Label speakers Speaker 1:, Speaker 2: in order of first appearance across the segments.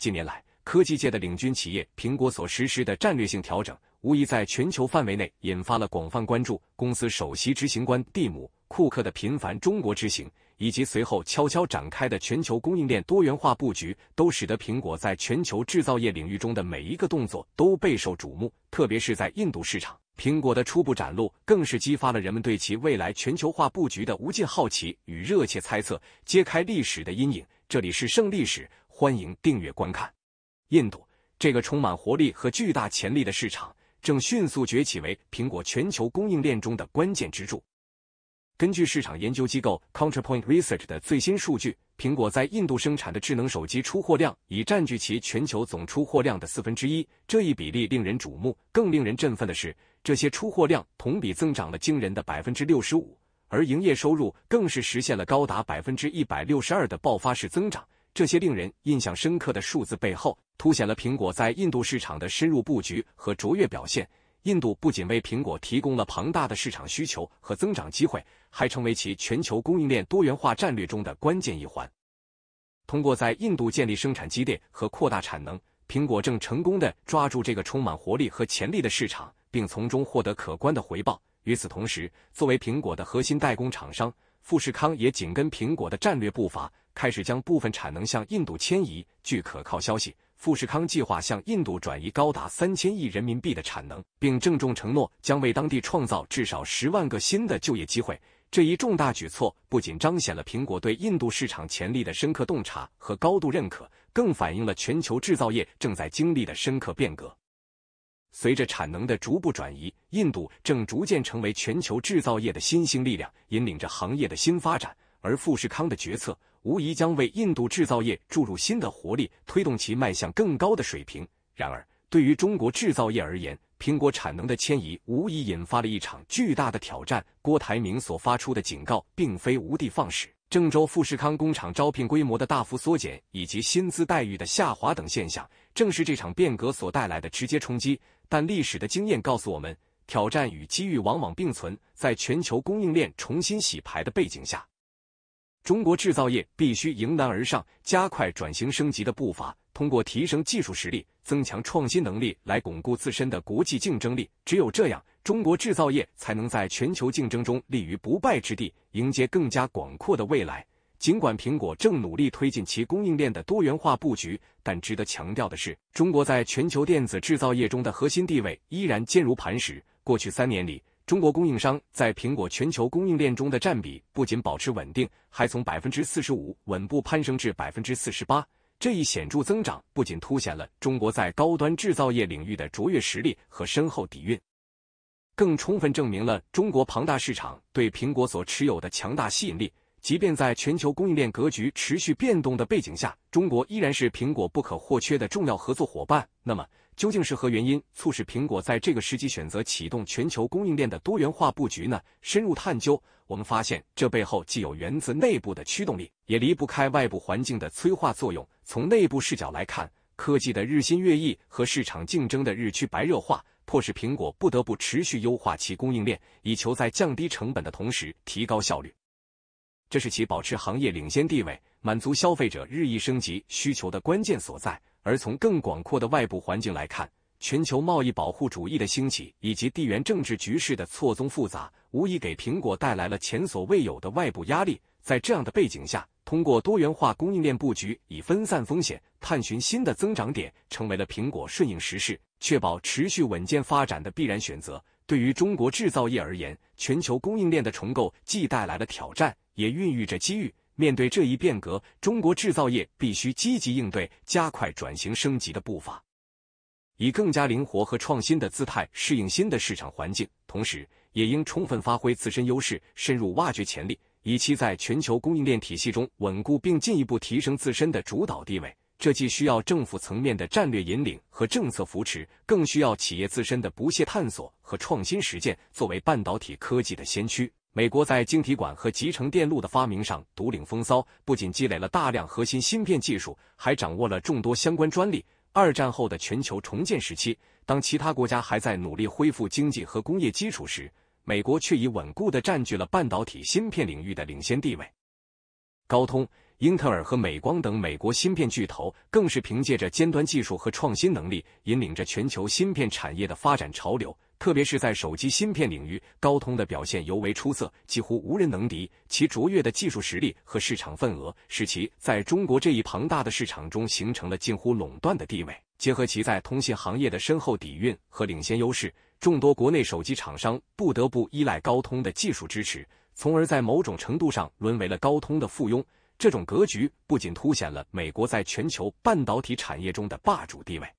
Speaker 1: 近年来，科技界的领军企业苹果所实施的战略性调整，无疑在全球范围内引发了广泛关注。公司首席执行官蒂姆·库克的频繁中国之行，以及随后悄悄展开的全球供应链多元化布局，都使得苹果在全球制造业领域中的每一个动作都备受瞩目。特别是在印度市场，苹果的初步展露更是激发了人们对其未来全球化布局的无尽好奇与热切猜测。揭开历史的阴影，这里是胜利史。欢迎订阅观看。印度这个充满活力和巨大潜力的市场，正迅速崛起为苹果全球供应链中的关键支柱。根据市场研究机构 Counterpoint Research 的最新数据，苹果在印度生产的智能手机出货量已占据其全球总出货量的四分之一，这一比例令人瞩目。更令人振奋的是，这些出货量同比增长了惊人的百分之六十五，而营业收入更是实现了高达百分之一百六十二的爆发式增长。这些令人印象深刻的数字背后，凸显了苹果在印度市场的深入布局和卓越表现。印度不仅为苹果提供了庞大的市场需求和增长机会，还成为其全球供应链多元化战略中的关键一环。通过在印度建立生产基地和扩大产能，苹果正成功的抓住这个充满活力和潜力的市场，并从中获得可观的回报。与此同时，作为苹果的核心代工厂商，富士康也紧跟苹果的战略步伐。开始将部分产能向印度迁移。据可靠消息，富士康计划向印度转移高达三千亿人民币的产能，并郑重承诺将为当地创造至少十万个新的就业机会。这一重大举措不仅彰显了苹果对印度市场潜力的深刻洞察和高度认可，更反映了全球制造业正在经历的深刻变革。随着产能的逐步转移，印度正逐渐成为全球制造业的新兴力量，引领着行业的新发展。而富士康的决策。无疑将为印度制造业注入新的活力，推动其迈向更高的水平。然而，对于中国制造业而言，苹果产能的迁移无疑引发了一场巨大的挑战。郭台铭所发出的警告并非无的放矢。郑州富士康工厂招聘规模的大幅缩减，以及薪资待遇的下滑等现象，正是这场变革所带来的直接冲击。但历史的经验告诉我们，挑战与机遇往往并存。在全球供应链重新洗牌的背景下。中国制造业必须迎难而上，加快转型升级的步伐，通过提升技术实力、增强创新能力来巩固自身的国际竞争力。只有这样，中国制造业才能在全球竞争中立于不败之地，迎接更加广阔的未来。尽管苹果正努力推进其供应链的多元化布局，但值得强调的是，中国在全球电子制造业中的核心地位依然坚如磐石。过去三年里，中国供应商在苹果全球供应链中的占比不仅保持稳定，还从百分之四十五稳步攀升至百分之四十八。这一显著增长不仅凸显了中国在高端制造业领域的卓越实力和深厚底蕴，更充分证明了中国庞大市场对苹果所持有的强大吸引力。即便在全球供应链格局持续变动的背景下，中国依然是苹果不可或缺的重要合作伙伴。那么，究竟是何原因促使苹果在这个时机选择启动全球供应链的多元化布局呢？深入探究，我们发现这背后既有源自内部的驱动力，也离不开外部环境的催化作用。从内部视角来看，科技的日新月异和市场竞争的日趋白热化，迫使苹果不得不持续优化其供应链，以求在降低成本的同时提高效率。这是其保持行业领先地位、满足消费者日益升级需求的关键所在。而从更广阔的外部环境来看，全球贸易保护主义的兴起以及地缘政治局势的错综复杂，无疑给苹果带来了前所未有的外部压力。在这样的背景下，通过多元化供应链布局以分散风险、探寻新的增长点，成为了苹果顺应时势、确保持续稳健发展的必然选择。对于中国制造业而言，全球供应链的重构既带来了挑战。也孕育着机遇。面对这一变革，中国制造业必须积极应对，加快转型升级的步伐，以更加灵活和创新的姿态适应新的市场环境。同时，也应充分发挥自身优势，深入挖掘潜力，以期在全球供应链体系中稳固并进一步提升自身的主导地位。这既需要政府层面的战略引领和政策扶持，更需要企业自身的不懈探索和创新实践。作为半导体科技的先驱。美国在晶体管和集成电路的发明上独领风骚，不仅积累了大量核心芯片技术，还掌握了众多相关专利。二战后的全球重建时期，当其他国家还在努力恢复经济和工业基础时，美国却已稳固的占据了半导体芯片领域的领先地位。高通、英特尔和美光等美国芯片巨头，更是凭借着尖端技术和创新能力，引领着全球芯片产业的发展潮流。特别是在手机芯片领域，高通的表现尤为出色，几乎无人能敌。其卓越的技术实力和市场份额，使其在中国这一庞大的市场中形成了近乎垄断的地位。结合其在通信行业的深厚底蕴和领先优势，众多国内手机厂商不得不依赖高通的技术支持，从而在某种程度上沦为了高通的附庸。这种格局不仅凸显了美国在全球半导体产业中的霸主地位。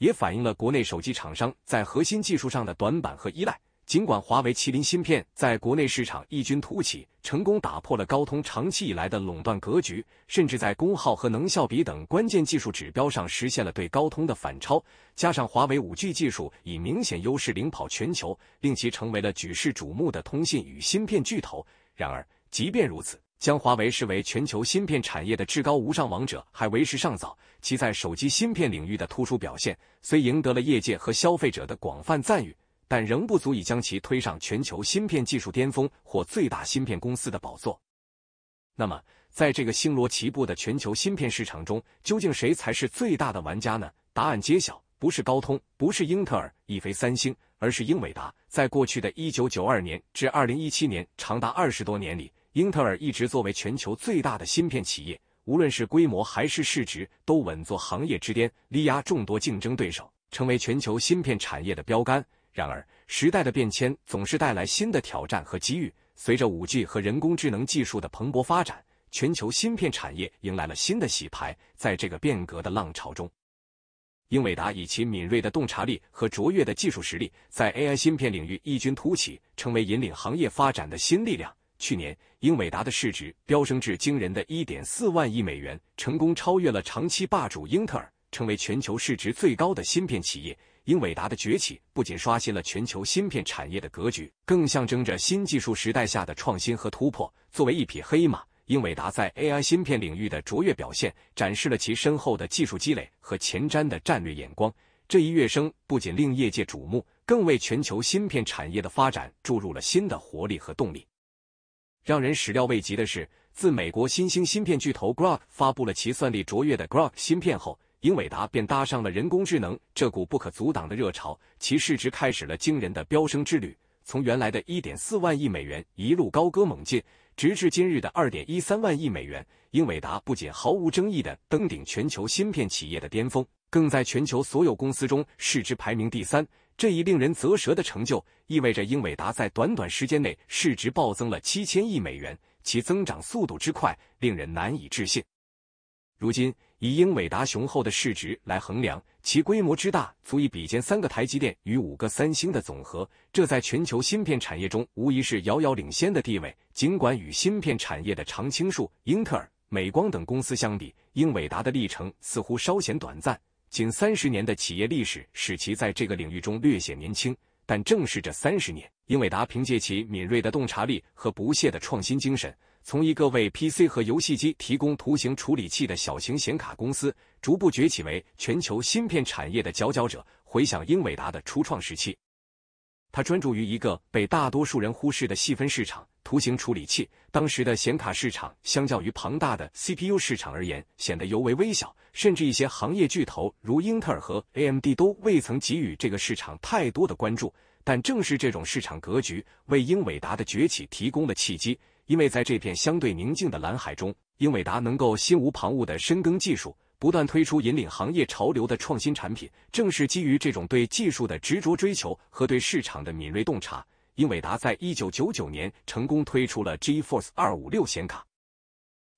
Speaker 1: 也反映了国内手机厂商在核心技术上的短板和依赖。尽管华为麒麟芯片在国内市场异军突起，成功打破了高通长期以来的垄断格局，甚至在功耗和能效比等关键技术指标上实现了对高通的反超，加上华为 5G 技术以明显优势领跑全球，令其成为了举世瞩目的通信与芯片巨头。然而，即便如此，将华为视为全球芯片产业的至高无上王者还为时尚早。其在手机芯片领域的突出表现虽赢得了业界和消费者的广泛赞誉，但仍不足以将其推上全球芯片技术巅峰或最大芯片公司的宝座。那么，在这个星罗棋布的全球芯片市场中，究竟谁才是最大的玩家呢？答案揭晓：不是高通，不是英特尔，亦非三星，而是英伟达。在过去的一九九二年至二零一七年，长达二十多年里。英特尔一直作为全球最大的芯片企业，无论是规模还是市值，都稳坐行业之巅，力压众多竞争对手，成为全球芯片产业的标杆。然而，时代的变迁总是带来新的挑战和机遇。随着五 G 和人工智能技术的蓬勃发展，全球芯片产业迎来了新的洗牌。在这个变革的浪潮中，英伟达以其敏锐的洞察力和卓越的技术实力，在 AI 芯片领域异军突起，成为引领行业发展的新力量。去年，英伟达的市值飙升至惊人的一点四万亿美元，成功超越了长期霸主英特尔，成为全球市值最高的芯片企业。英伟达的崛起不仅刷新了全球芯片产业的格局，更象征着新技术时代下的创新和突破。作为一匹黑马，英伟达在 AI 芯片领域的卓越表现，展示了其深厚的技术积累和前瞻的战略眼光。这一跃升不仅令业界瞩目，更为全球芯片产业的发展注入了新的活力和动力。让人始料未及的是，自美国新兴芯片巨头 g r o k 发布了其算力卓越的 g r o k 芯片后，英伟达便搭上了人工智能这股不可阻挡的热潮，其市值开始了惊人的飙升之旅，从原来的一点四万亿美元一路高歌猛进，直至今日的二点一三万亿美元。英伟达不仅毫无争议的登顶全球芯片企业的巅峰。更在全球所有公司中市值排名第三，这一令人啧舌的成就意味着英伟达在短短时间内市值暴增了七千亿美元，其增长速度之快令人难以置信。如今，以英伟达雄厚的市值来衡量，其规模之大足以比肩三个台积电与五个三星的总和，这在全球芯片产业中无疑是遥遥领先的地位。尽管与芯片产业的常青树英特尔、美光等公司相比，英伟达的历程似乎稍显短暂。仅三十年的企业历史，使其在这个领域中略显年轻。但正是这三十年，英伟达凭借其敏锐的洞察力和不懈的创新精神，从一个为 PC 和游戏机提供图形处理器的小型显卡公司，逐步崛起为全球芯片产业的佼佼者。回想英伟达的初创时期。他专注于一个被大多数人忽视的细分市场——图形处理器。当时的显卡市场，相较于庞大的 CPU 市场而言，显得尤为微小，甚至一些行业巨头如英特尔和 AMD 都未曾给予这个市场太多的关注。但正是这种市场格局，为英伟达的崛起提供了契机。因为在这片相对宁静的蓝海中，英伟达能够心无旁骛的深耕技术。不断推出引领行业潮流的创新产品，正是基于这种对技术的执着追求和对市场的敏锐洞察。英伟达在1999年成功推出了 GeForce 二五六显卡，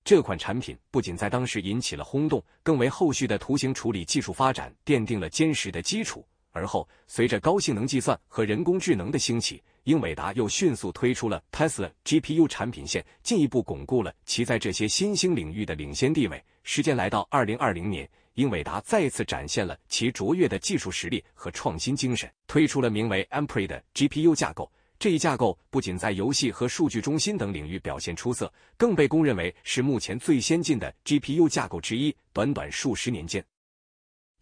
Speaker 1: 这款产品不仅在当时引起了轰动，更为后续的图形处理技术发展奠定了坚实的基础。而后，随着高性能计算和人工智能的兴起。英伟达又迅速推出了 Tesla GPU 产品线，进一步巩固了其在这些新兴领域的领先地位。时间来到二零二零年，英伟达再次展现了其卓越的技术实力和创新精神，推出了名为 Ampere 的 GPU 架构。这一架构不仅在游戏和数据中心等领域表现出色，更被公认为是目前最先进的 GPU 架构之一。短短数十年间，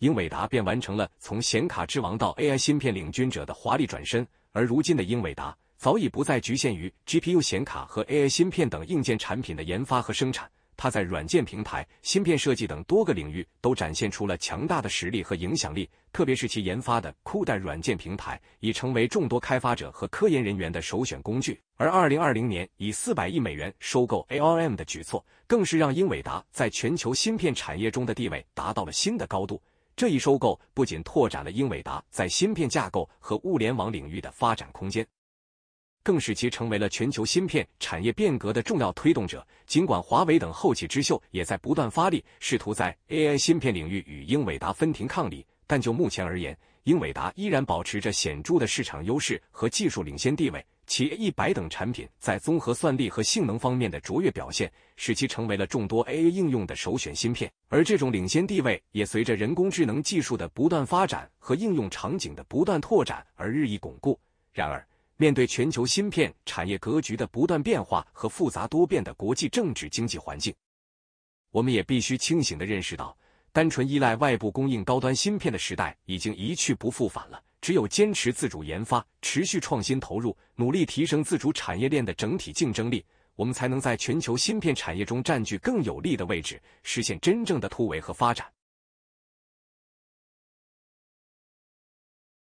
Speaker 1: 英伟达便完成了从显卡之王到 AI 芯片领军者的华丽转身。而如今的英伟达早已不再局限于 GPU 显卡和 AI 芯片等硬件产品的研发和生产，它在软件平台、芯片设计等多个领域都展现出了强大的实力和影响力。特别是其研发的 c u 软件平台，已成为众多开发者和科研人员的首选工具。而2020年以400亿美元收购 ARM 的举措，更是让英伟达在全球芯片产业中的地位达到了新的高度。这一收购不仅拓展了英伟达在芯片架构和物联网领域的发展空间，更使其成为了全球芯片产业变革的重要推动者。尽管华为等后起之秀也在不断发力，试图在 AI 芯片领域与英伟达分庭抗礼，但就目前而言，英伟达依然保持着显著的市场优势和技术领先地位。其一百等产品在综合算力和性能方面的卓越表现，使其成为了众多 A A 应用的首选芯片。而这种领先地位，也随着人工智能技术的不断发展和应用场景的不断拓展而日益巩固。然而，面对全球芯片产业格局的不断变化和复杂多变的国际政治经济环境，我们也必须清醒的认识到，单纯依赖外部供应高端芯片的时代已经一去不复返了。只有坚持自主研发，持续创新投入，努力提升自主产业链的整体竞争力，我们才能在全球芯片产业中占据更有利的位置，实现真正的突围和发展。